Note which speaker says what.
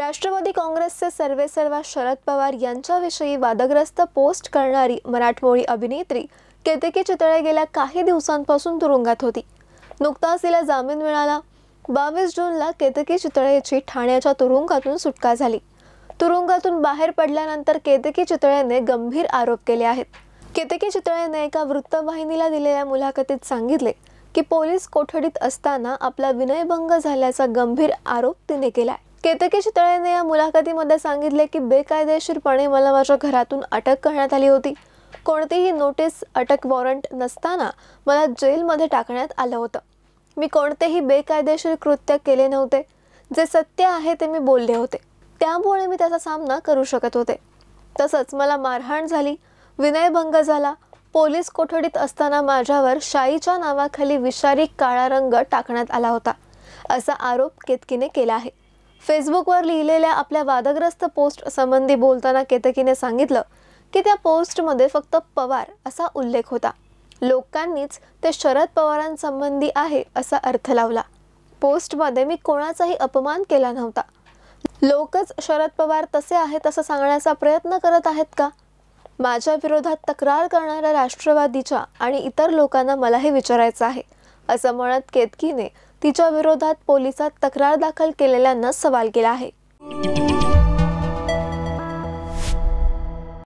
Speaker 1: राष्ट्रवादी काँग्रेसचे सर्वेसर्वा शरद पवार यांच्याविषयी वादग्रस्त पोस्ट करणारी मराठमोळी अभिनेत्री केतकी चितळे गेल्या काही दिवसांपासून तुरुंगात होती नुकताच तिला जामीन मिळाला बावीस जूनला केतकी चितळेची ठाण्याच्या तुरुंगातून सुटका झाली तुरुंगातून बाहेर पडल्यानंतर केतकी चितळेने गंभीर आरोप केले आहेत केतकी चितळेने एका वृत्तवाहिनीला दिलेल्या मुलाखतीत सांगितले की पोलीस कोठडीत असताना आपला विनयभंग झाल्याचा गंभीर आरोप तिने आहे केतकी शितळेने या मुलाखतीमध्ये सांगितले की बेकायदेशीरपणे मला माझ्या घरातून अटक करण्यात आली होती कोणतीही नोटीस अटक वॉरंट नसताना मला जेलमध्ये टाकण्यात आलं होतं मी कोणतेही बेकायदेशीर कृत्य केले नव्हते जे सत्य आहे ते मी बोलले होते त्यामुळे मी त्याचा सामना करू शकत होते तसंच मला मारहाण झाली विनयभंग झाला पोलीस कोठडीत असताना माझ्यावर शाईच्या नावाखाली विषारी काळा रंग टाकण्यात आला होता असा आरोप केतकीने केला आहे फेसबुकवर लिहिलेल्या आपल्या वादग्रस्त पोस्ट संबंधी बोलताना केतकीने सांगितलं की त्या पोस्टमध्ये फक्त पवार असा उल्लेख होता लोकांनीच ते शरद पवारांसंबंधी आहे असा अर्थ लावला पोस्टमध्ये मी कोणाचाही अपमान केला नव्हता लोकच शरद पवार तसे आहेत असं सांगण्याचा प्रयत्न करत आहेत का माझ्या विरोधात तक्रार करणाऱ्या राष्ट्रवादीच्या आणि इतर लोकांना मलाही विचारायचं आहे असं म्हणत केतकीने तिच्या विरोधात पोलिसात तक्रार दाखल केलेल्यांना सवाल केला आहे